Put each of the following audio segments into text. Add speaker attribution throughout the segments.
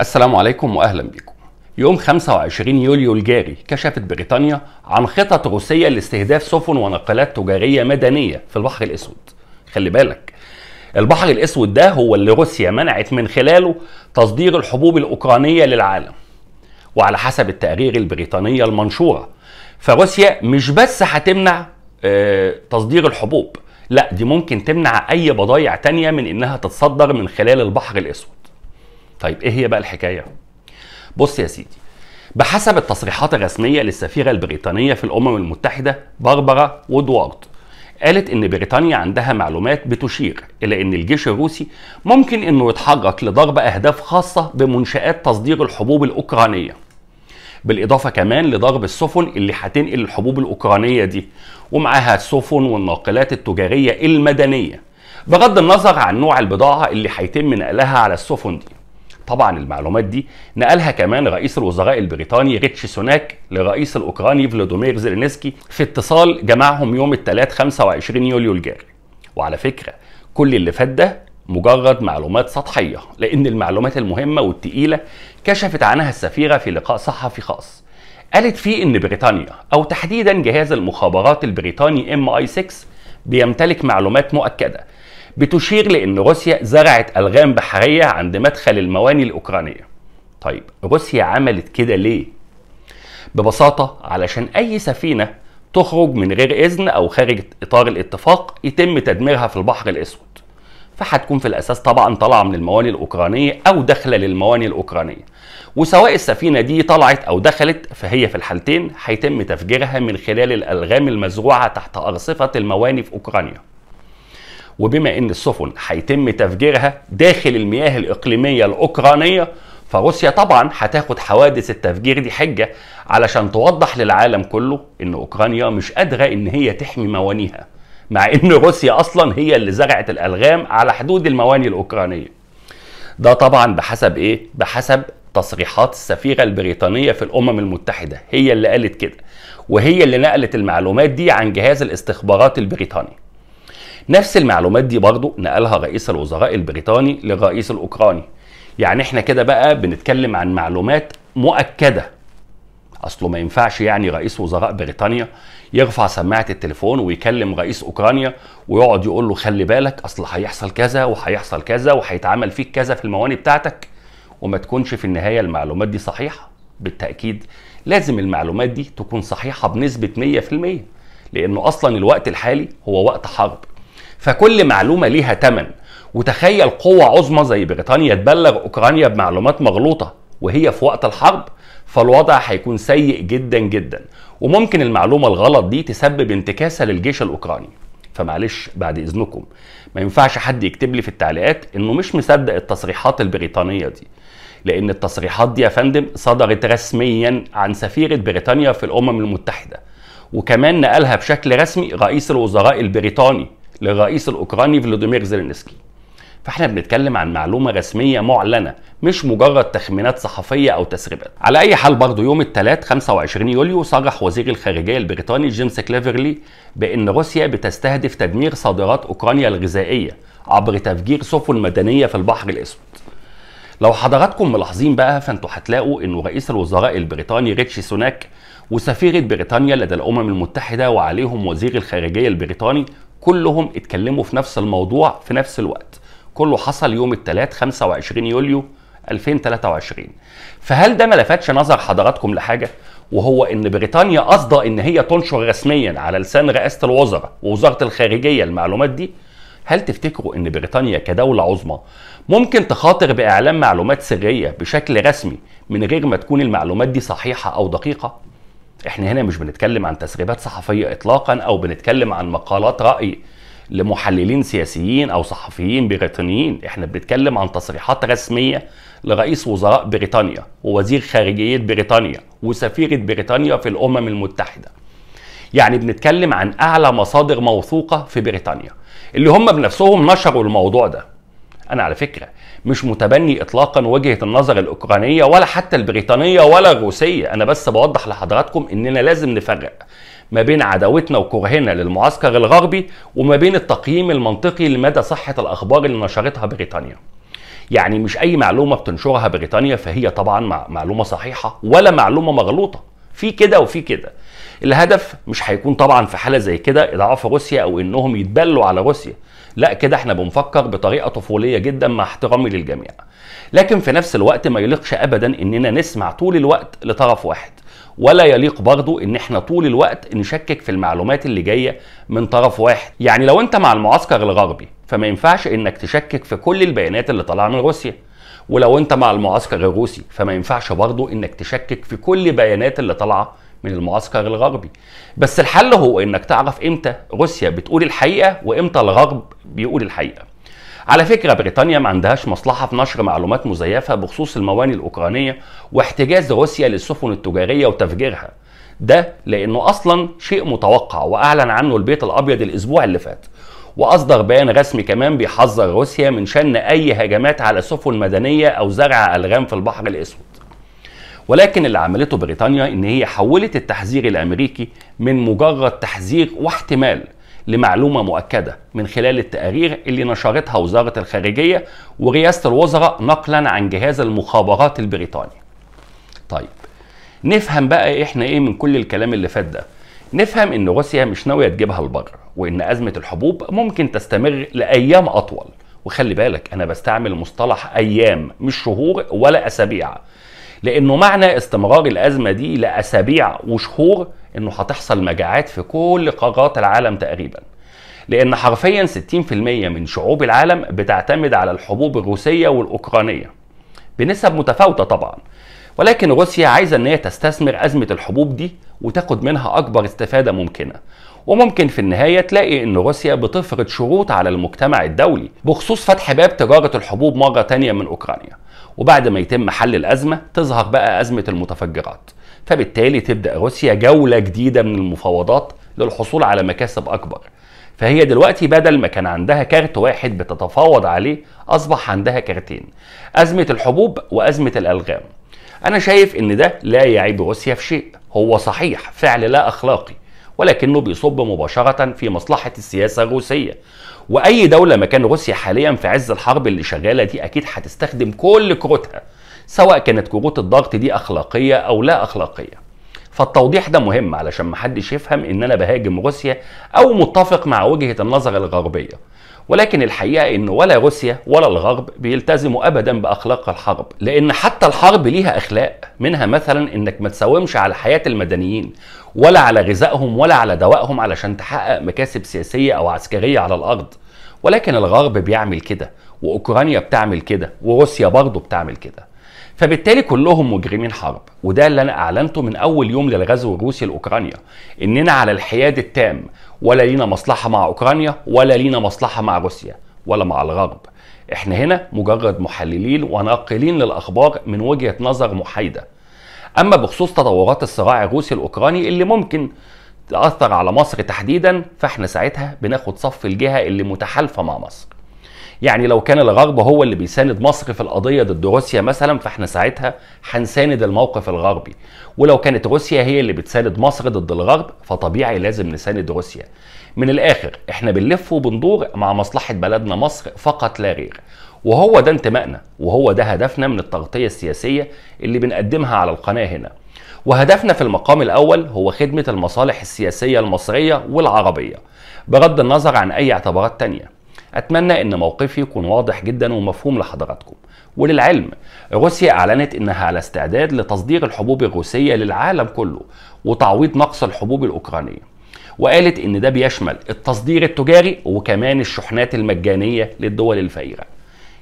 Speaker 1: السلام عليكم واهلا بكم. يوم 25 يوليو الجاري كشفت بريطانيا عن خطط روسيه لاستهداف سفن ونقلات تجاريه مدنيه في البحر الاسود. خلي بالك البحر الاسود ده هو اللي روسيا منعت من خلاله تصدير الحبوب الاوكرانيه للعالم. وعلى حسب التقارير البريطانيه المنشوره فروسيا مش بس هتمنع آه، تصدير الحبوب لا دي ممكن تمنع اي بضايع تانية من انها تتصدر من خلال البحر الاسود طيب ايه هي بقى الحكايه بص يا سيدي بحسب التصريحات الرسميه للسفيره البريطانيه في الامم المتحده باربرا وودوارد قالت ان بريطانيا عندها معلومات بتشير الى ان الجيش الروسي ممكن انه يتحرك لضرب اهداف خاصه بمنشات تصدير الحبوب الاوكرانيه بالاضافه كمان لضرب السفن اللي هتنقل الحبوب الاوكرانيه دي ومعاها السفن والناقلات التجاريه المدنيه بغض النظر عن نوع البضاعه اللي هيتم نقلها على السفن دي طبعا المعلومات دي نقلها كمان رئيس الوزراء البريطاني ريتش سوناك لرئيس الاوكراني فلاديمير زيلينسكي في اتصال جمعهم يوم الثلاث 25 يوليو الجاري وعلى فكره كل اللي فات ده مجرد معلومات سطحيه لان المعلومات المهمه والتقيله كشفت عنها السفيره في لقاء صحفي خاص قالت فيه ان بريطانيا او تحديدا جهاز المخابرات البريطاني ام اي 6 بيمتلك معلومات مؤكده بتشير لأن روسيا زرعت ألغام بحرية عند مدخل المواني الأوكرانية طيب روسيا عملت كده ليه؟ ببساطة علشان أي سفينة تخرج من غير إذن أو خارج إطار الاتفاق يتم تدميرها في البحر الأسود فهتكون في الاساس طبعا طالعه من المواني الاوكرانيه او داخله للمواني الاوكرانيه وسواء السفينه دي طلعت او دخلت فهي في الحالتين هيتم تفجيرها من خلال الالغام المزروعه تحت ارصفه المواني في اوكرانيا وبما ان السفن هيتم تفجيرها داخل المياه الاقليميه الاوكرانيه فروسيا طبعا هتاخد حوادث التفجير دي حجه علشان توضح للعالم كله ان اوكرانيا مش قادره ان هي تحمي موانيها مع ان روسيا اصلا هي اللي زرعت الالغام على حدود المواني الاوكرانيه ده طبعا بحسب ايه بحسب تصريحات السفيره البريطانيه في الامم المتحده هي اللي قالت كده وهي اللي نقلت المعلومات دي عن جهاز الاستخبارات البريطاني نفس المعلومات دي برضو نقلها رئيس الوزراء البريطاني للرئيس الأوكراني يعني احنا كده بقى بنتكلم عن معلومات مؤكدة اصله ما ينفعش يعني رئيس وزراء بريطانيا يرفع سماعه التليفون ويكلم رئيس اوكرانيا ويقعد يقول له خلي بالك اصل هيحصل كذا وهيحصل كذا وهيتعمل فيك كذا في المواني بتاعتك وما تكونش في النهايه المعلومات دي صحيحه بالتاكيد لازم المعلومات دي تكون صحيحه بنسبه 100% لانه اصلا الوقت الحالي هو وقت حرب فكل معلومه ليها ثمن وتخيل قوة عظمى زي بريطانيا تبلغ أوكرانيا بمعلومات مغلوطة وهي في وقت الحرب فالوضع هيكون سيء جدا جدا وممكن المعلومة الغلط دي تسبب انتكاسة للجيش الأوكراني فمعلش بعد إذنكم ما ينفعش حد يكتب لي في التعليقات إنه مش مصدق التصريحات البريطانية دي لأن التصريحات دي يا فندم صدرت رسميا عن سفيرة بريطانيا في الأمم المتحدة وكمان نقلها بشكل رسمي رئيس الوزراء البريطاني للرئيس الاوكراني فلاديمير زيلينسكي فاحنا بنتكلم عن معلومه رسميه معلنه مش مجرد تخمينات صحفيه او تسريبات على اي حال برضه يوم الثلاث 25 يوليو صرح وزير الخارجيه البريطاني جيمس كليفرلي بان روسيا بتستهدف تدمير صادرات اوكرانيا الغذائيه عبر تفجير سفن مدنيه في البحر الاسود لو حضراتكم ملاحظين بقى فانتوا هتلاقوا انه رئيس الوزراء البريطاني ريتشي سوناك وسفيرة بريطانيا لدى الأمم المتحدة وعليهم وزير الخارجية البريطاني كلهم اتكلموا في نفس الموضوع في نفس الوقت كله حصل يوم الثلاث 25 يوليو 2023 فهل ده ما لفتش نظر حضراتكم لحاجه وهو ان بريطانيا قصده ان هي تنشر رسميا على لسان رئاسه الوزراء ووزاره الخارجيه المعلومات دي هل تفتكروا ان بريطانيا كدوله عظمى ممكن تخاطر باعلام معلومات سريه بشكل رسمي من غير ما تكون المعلومات دي صحيحه او دقيقه احنا هنا مش بنتكلم عن تسريبات صحفيه اطلاقا او بنتكلم عن مقالات راي لمحللين سياسيين او صحفيين بريطانيين احنا بنتكلم عن تصريحات رسميه لرئيس وزراء بريطانيا ووزير خارجيه بريطانيا وسفيره بريطانيا في الامم المتحده يعني بنتكلم عن اعلى مصادر موثوقه في بريطانيا اللي هم بنفسهم نشروا الموضوع ده انا على فكره مش متبني اطلاقا وجهه النظر الاوكرانيه ولا حتى البريطانيه ولا الروسيه انا بس بوضح لحضراتكم اننا لازم نفرق ما بين عداوتنا وكرهنا للمعسكر الغربي وما بين التقييم المنطقي لمدى صحه الاخبار اللي نشرتها بريطانيا يعني مش اي معلومه بتنشرها بريطانيا فهي طبعا معلومه صحيحه ولا معلومه مغلوطه في كده وفي كده الهدف مش هيكون طبعا في حاله زي كده اضعاف روسيا او انهم يتبلوا على روسيا لا كده احنا بنفكر بطريقه طفوليه جدا مع احترامي للجميع لكن في نفس الوقت ما يليقش ابدا اننا نسمع طول الوقت لطرف واحد ولا يليق برضو ان احنا طول الوقت نشكك في المعلومات اللي جايه من طرف واحد يعني لو انت مع المعسكر الغربي فما ينفعش انك تشكك في كل البيانات اللي طالعه من روسيا ولو انت مع المعسكر الروسي فما ينفعش برضو انك تشكك في كل بيانات اللي طالعه من المعسكر الغربي بس الحل هو انك تعرف امتى روسيا بتقول الحقيقه وامتى الغرب بيقول الحقيقه على فكره بريطانيا ما عندهاش مصلحه في نشر معلومات مزيفه بخصوص المواني الاوكرانيه واحتجاز روسيا للسفن التجاريه وتفجيرها ده لانه اصلا شيء متوقع واعلن عنه البيت الابيض الاسبوع اللي فات واصدر بيان رسمي كمان بيحذر روسيا من شن اي هجمات على سفن مدنيه او زرع الغام في البحر الاسود ولكن اللي عملته بريطانيا ان هي حولت التحذير الامريكي من مجرد تحذير واحتمال لمعلومه مؤكده من خلال التقارير اللي نشرتها وزاره الخارجيه ورئاسه الوزراء نقلا عن جهاز المخابرات البريطاني. طيب نفهم بقى احنا ايه من كل الكلام اللي فات ده. نفهم ان روسيا مش ناويه تجيبها لبره وان ازمه الحبوب ممكن تستمر لايام اطول وخلي بالك انا بستعمل مصطلح ايام مش شهور ولا اسابيع لانه معنى استمرار الازمه دي لاسابيع وشهور انه هتحصل مجاعات في كل قارات العالم تقريبا لان حرفيا 60% من شعوب العالم بتعتمد على الحبوب الروسيه والاوكرانيه بنسب متفاوته طبعا ولكن روسيا عايزه ان هي تستثمر ازمه الحبوب دي وتاخد منها اكبر استفاده ممكنه وممكن في النهايه تلاقي ان روسيا بتفرض شروط على المجتمع الدولي بخصوص فتح باب تجاره الحبوب مره تانية من اوكرانيا وبعد ما يتم حل الأزمة تظهر بقى أزمة المتفجرات فبالتالي تبدأ روسيا جولة جديدة من المفاوضات للحصول على مكاسب أكبر فهي دلوقتي بدل ما كان عندها كارت واحد بتتفاوض عليه أصبح عندها كارتين أزمة الحبوب وأزمة الألغام أنا شايف إن ده لا يعيب روسيا في شيء هو صحيح فعل لا أخلاقي ولكنه بيصب مباشرة في مصلحة السياسة الروسية واي دوله مكان روسيا حاليا في عز الحرب اللي شغاله دي اكيد هتستخدم كل كروتها سواء كانت كروت الضغط دي اخلاقيه او لا اخلاقيه فالتوضيح ده مهم علشان محدش يفهم ان انا بهاجم روسيا او متفق مع وجهه النظر الغربيه ولكن الحقيقة أن ولا روسيا ولا الغرب بيلتزموا أبدا بأخلاق الحرب لأن حتى الحرب ليها أخلاق منها مثلا أنك ما تساومش على حياة المدنيين ولا على غذائهم ولا على دوائهم علشان تحقق مكاسب سياسية أو عسكرية على الأرض ولكن الغرب بيعمل كده وأوكرانيا بتعمل كده وروسيا برضه بتعمل كده فبالتالي كلهم مجرمين حرب وده اللي انا اعلنته من اول يوم للغزو الروسي لاوكرانيا اننا على الحياد التام ولا لينا مصلحه مع اوكرانيا ولا لينا مصلحه مع روسيا ولا مع الغرب احنا هنا مجرد محللين وناقلين للاخبار من وجهه نظر محايده اما بخصوص تطورات الصراع الروسي الاوكراني اللي ممكن تاثر على مصر تحديدا فاحنا ساعتها بناخد صف الجهه اللي متحالفه مع مصر يعني لو كان الغرب هو اللي بيساند مصر في القضية ضد روسيا مثلا فاحنا ساعتها هنساند الموقف الغربي ولو كانت روسيا هي اللي بتساند مصر ضد الغرب فطبيعي لازم نساند روسيا من الآخر احنا بنلف وبندور مع مصلحة بلدنا مصر فقط لا غير وهو ده انتمائنا وهو ده هدفنا من التغطية السياسية اللي بنقدمها على القناة هنا وهدفنا في المقام الأول هو خدمة المصالح السياسية المصرية والعربية بغض النظر عن أي اعتبارات تانية أتمنى إن موقفي يكون واضح جدا ومفهوم لحضراتكم وللعلم روسيا أعلنت إنها على استعداد لتصدير الحبوب الروسية للعالم كله وتعويض نقص الحبوب الأوكرانية وقالت إن ده بيشمل التصدير التجاري وكمان الشحنات المجانية للدول الفقيرة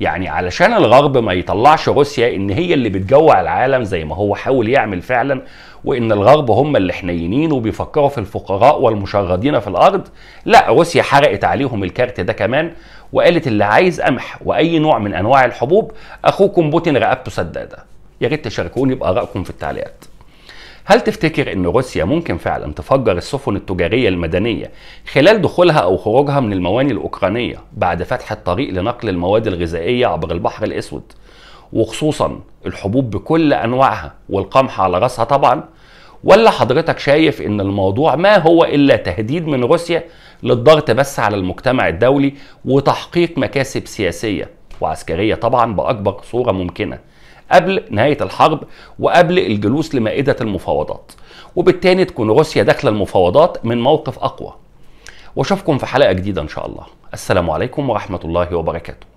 Speaker 1: يعني علشان الغرب ما يطلعش روسيا ان هي اللي بتجوع العالم زي ما هو حاول يعمل فعلا وان الغرب هم اللي حنينين وبيفكروا في الفقراء والمشردين في الارض لا روسيا حرقت عليهم الكارت ده كمان وقالت اللي عايز قمح واي نوع من انواع الحبوب اخوكم بوتين رقبته سداده يا ريت تشاركوني بارائكم في التعليقات هل تفتكر ان روسيا ممكن فعلا تفجر السفن التجاريه المدنيه خلال دخولها او خروجها من المواني الاوكرانيه بعد فتح الطريق لنقل المواد الغذائيه عبر البحر الاسود وخصوصا الحبوب بكل انواعها والقمح على راسها طبعا ولا حضرتك شايف ان الموضوع ما هو الا تهديد من روسيا للضغط بس على المجتمع الدولي وتحقيق مكاسب سياسيه وعسكريه طبعا باكبر صوره ممكنه قبل نهايه الحرب وقبل الجلوس لمائده المفاوضات وبالتالي تكون روسيا داخله المفاوضات من موقف اقوى واشوفكم في حلقه جديده ان شاء الله السلام عليكم ورحمه الله وبركاته